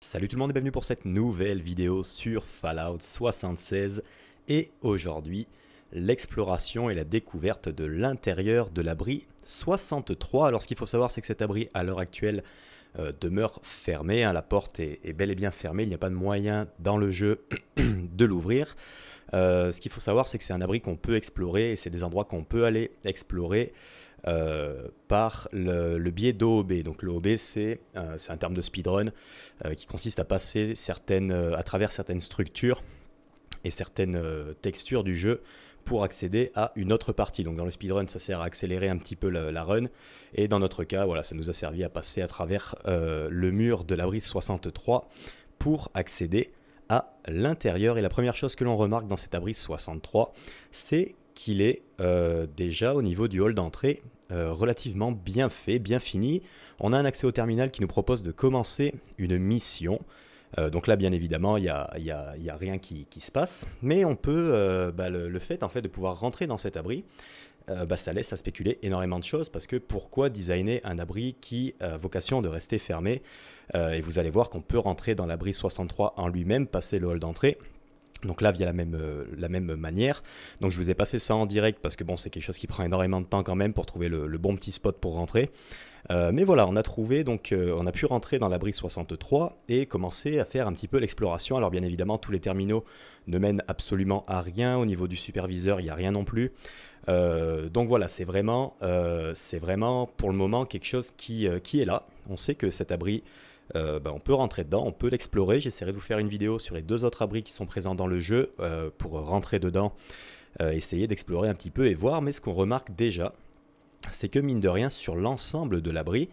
Salut tout le monde et bienvenue pour cette nouvelle vidéo sur Fallout 76 et aujourd'hui l'exploration et la découverte de l'intérieur de l'abri 63. Alors ce qu'il faut savoir c'est que cet abri à l'heure actuelle euh, demeure fermé, hein. la porte est, bel et bien fermée, il n'y a pas de moyen dans le jeu de l'ouvrir. Euh, ce qu'il faut savoir c'est que c'est un abri qu'on peut explorer et c'est des endroits qu'on peut aller explorer. Euh, par le, biais d'OOB. Donc l'OB c'est un terme de speedrun qui consiste à passer certaines, à travers certaines structures et certaines textures du jeu pour accéder à une autre partie. Donc dans le speedrun, ça sert à accélérer un petit peu la, run. Et dans notre cas, voilà, ça nous a servi à passer à travers euh, le mur de l'abri 63 pour accéder à l'intérieur. Et la première chose que l'on remarque dans cet abri 63, c'est qu'il est euh, déjà au niveau du hall d'entrée euh, relativement bien fait, bien fini. On a un accès au terminal qui nous propose de commencer une mission euh, donc là, bien évidemment, il n'y a, y a, rien qui, se passe. Mais on peut, euh, bah, le, fait, en fait de pouvoir rentrer dans cet abri, euh, bah, ça laisse à spéculer énormément de choses parce que pourquoi designer un abri qui a vocation de rester fermé Et vous allez voir qu'on peut rentrer dans l'abri 63 en lui-même, passer le hall d'entrée donc là, via la même, euh, la même manière. Donc je ne vous ai pas fait ça en direct parce que bon, c'est quelque chose qui prend énormément de temps quand même pour trouver le, bon petit spot pour rentrer. Euh, mais voilà, on a trouvé, donc euh, on a pu rentrer dans l'abri 63 et commencer à faire un petit peu l'exploration. Alors bien évidemment, tous les terminaux ne mènent absolument à rien. Au niveau du superviseur, il n'y a rien non plus. donc voilà, c'est vraiment, vraiment pour le moment quelque chose qui, qui est là. On sait que cet abri euh, ben, on peut rentrer dedans, on peut l'explorer. J'essaierai de vous faire une vidéo sur les deux autres abris qui sont présents dans le jeu euh, pour rentrer dedans, euh, essayer d'explorer un petit peu et voir. Mais ce qu'on remarque déjà, c'est que mine de rien, sur l'ensemble de l'abri,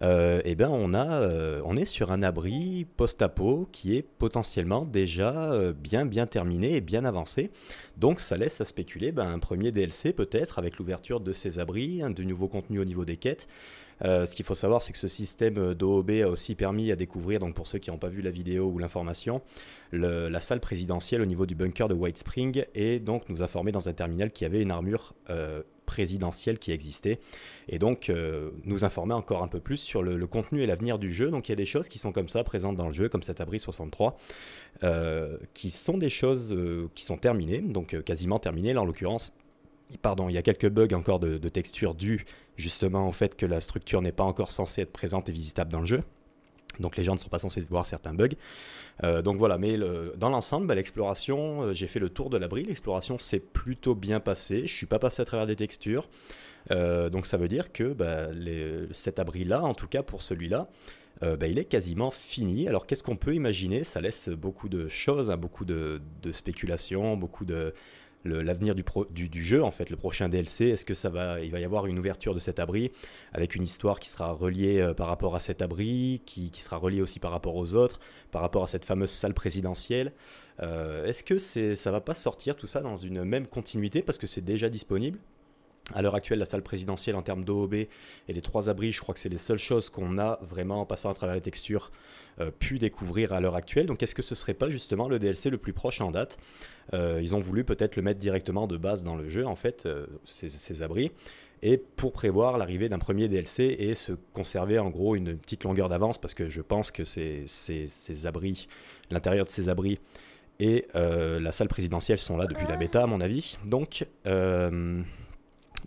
et euh, eh ben on, a, euh, on est sur un abri post-apo qui est potentiellement déjà euh, bien bien terminé et bien avancé. Donc ça laisse à spéculer ben, un premier DLC peut-être avec l'ouverture de ces abris, hein, de nouveaux contenus au niveau des quêtes. ce qu'il faut savoir, c'est que ce système d'OOB a aussi permis à découvrir, donc pour ceux qui n'ont pas vu la vidéo ou l'information, la salle présidentielle au niveau du bunker de White Spring et donc nous informer dans un terminal qui avait une armure présidentielle qui existait, et donc euh, nous informer encore un peu plus sur le, contenu et l'avenir du jeu. Donc il y a des choses qui sont comme ça présentes dans le jeu, comme cet abri 63, euh, qui sont des choses euh, qui sont terminées, donc quasiment terminées. Là en l'occurrence, pardon, il y a quelques bugs encore de, de texture dus justement au fait que la structure n'est pas encore censée être présente et visitable dans le jeu. Donc les gens ne sont pas censés voir certains bugs. Euh, donc voilà, mais dans l'ensemble, bah, l'exploration, euh, j'ai fait le tour de l'abri, l'exploration s'est plutôt bien passée, je ne suis pas passé à travers des textures. Euh, donc ça veut dire que bah, cet abri-là, en tout cas pour celui-là, bah, il est quasiment fini. Alors qu'est-ce qu'on peut imaginer Ça laisse beaucoup de choses, hein, beaucoup de, de spéculations, beaucoup de l'avenir du, du, jeu, en fait, le prochain DLC. Est-ce que ça va, il va y avoir une ouverture de cet abri avec une histoire qui sera reliée euh, par rapport à cet abri, qui, sera reliée aussi par rapport aux autres, par rapport à cette fameuse salle présidentielle euh, Est-ce que ça ça va pas sortir tout ça dans une même continuité parce que c'est déjà disponible à l'heure actuelle, la salle présidentielle en termes d'OOB et les trois abris, je crois que c'est les seules choses qu'on a vraiment en passant à travers les textures euh, pu découvrir à l'heure actuelle. Donc est-ce que ce serait pas justement le DLC le plus proche en date euh, Ils ont voulu peut-être le mettre directement de base dans le jeu en fait, euh, ces, abris, et pour prévoir l'arrivée d'un premier DLC et se conserver en gros une petite longueur d'avance parce que je pense que ces, ces abris, l'intérieur de ces abris et la salle présidentielle sont là depuis la bêta à mon avis. Donc...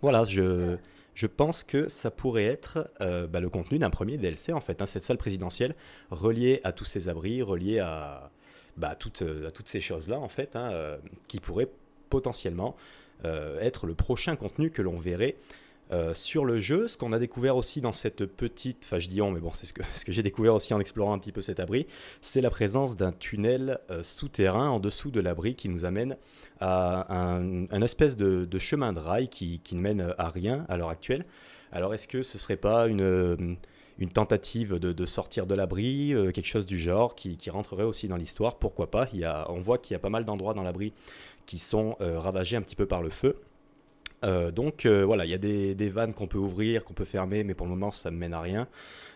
Voilà, je, pense que ça pourrait être euh, bah, le contenu d'un premier DLC, en fait, hein, cette salle présidentielle reliée à tous ces abris, reliée à, bah, toutes, euh, à toutes ces choses-là, en fait, hein, euh, qui pourrait potentiellement être le prochain contenu que l'on verrait euh, sur le jeu. Ce qu'on a découvert aussi dans cette petite, enfin je dis on, mais bon, c'est ce que, j'ai découvert aussi en explorant un petit peu cet abri, c'est la présence d'un tunnel euh, souterrain en dessous de l'abri qui nous amène à un, espèce de, chemin de rail qui, ne mène à rien à l'heure actuelle. Alors est-ce que ce serait pas une euh, tentative de, sortir de l'abri, quelque chose du genre qui, rentrerait aussi dans l'histoire, pourquoi pas. Il y a, on voit qu'il y a pas mal d'endroits dans l'abri qui sont ravagés un petit peu par le feu. Euh, donc euh, voilà, il y a des, vannes qu'on peut ouvrir, qu'on peut fermer, mais pour le moment ça ne mène à rien.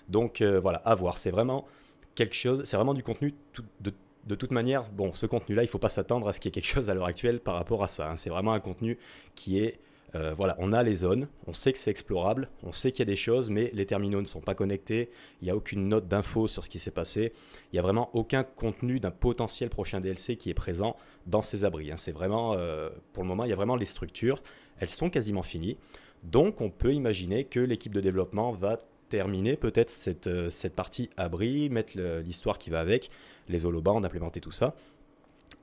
Donc euh, voilà, à voir. C'est vraiment quelque chose, c'est vraiment du contenu de, toute manière. Bon, ce contenu-là, il ne faut pas s'attendre à ce qu'il y ait quelque chose à l'heure actuelle par rapport à ça. Hein. C'est vraiment un contenu qui est euh, voilà, on a les zones, on sait que c'est explorable, on sait qu'il y a des choses, mais les terminaux ne sont pas connectés, il n'y a aucune note d'info sur ce qui s'est passé, il n'y a vraiment aucun contenu d'un potentiel prochain DLC qui est présent dans ces abris. Hein. C'est vraiment, euh, pour le moment, il y a vraiment les structures, elles sont quasiment finies, donc on peut imaginer que l'équipe de développement va terminer peut-être cette, euh, partie abri, mettre l'histoire qui va avec, les holobans, implémenter tout ça,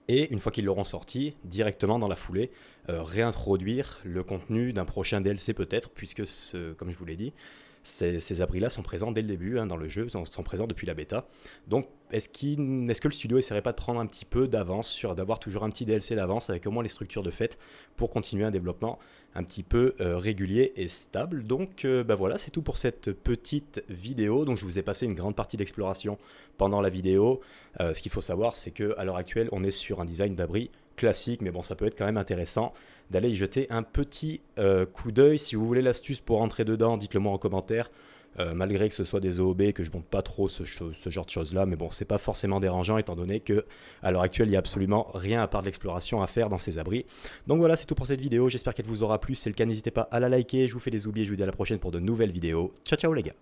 et une fois qu'ils l'auront sorti, directement dans la foulée, euh, réintroduire le contenu d'un prochain DLC peut-être, puisque, ce, comme je vous l'ai dit, ces, abris-là sont présents dès le début hein, dans le jeu, sont, sont, présents depuis la bêta. Donc, est-ce que le studio essaierait pas de prendre un petit peu d'avance, sur d'avoir toujours un petit DLC d'avance avec au moins les structures de fête pour continuer un développement un petit peu euh, régulier et stable Donc, ben voilà, c'est tout pour cette petite vidéo. Donc, je vous ai passé une grande partie d'exploration pendant la vidéo. Euh, ce qu'il faut savoir, c'est que à l'heure actuelle, on est sur un design d'abri classique, mais bon, ça peut être quand même intéressant d'aller y jeter un petit euh, coup d'œil. Si vous voulez l'astuce pour entrer dedans, dites-le moi en commentaire. Euh, malgré que ce soit des OOB, que je monte pas trop ce, genre de choses là, mais bon, c'est pas forcément dérangeant étant donné que à l'heure actuelle il n'y a absolument rien à part de l'exploration à faire dans ces abris. Donc voilà, c'est tout pour cette vidéo. J'espère qu'elle vous aura plu. Si c'est le cas, n'hésitez pas à la liker. Je vous fais des oubliés. Je vous dis à la prochaine pour de nouvelles vidéos. Ciao, ciao les gars.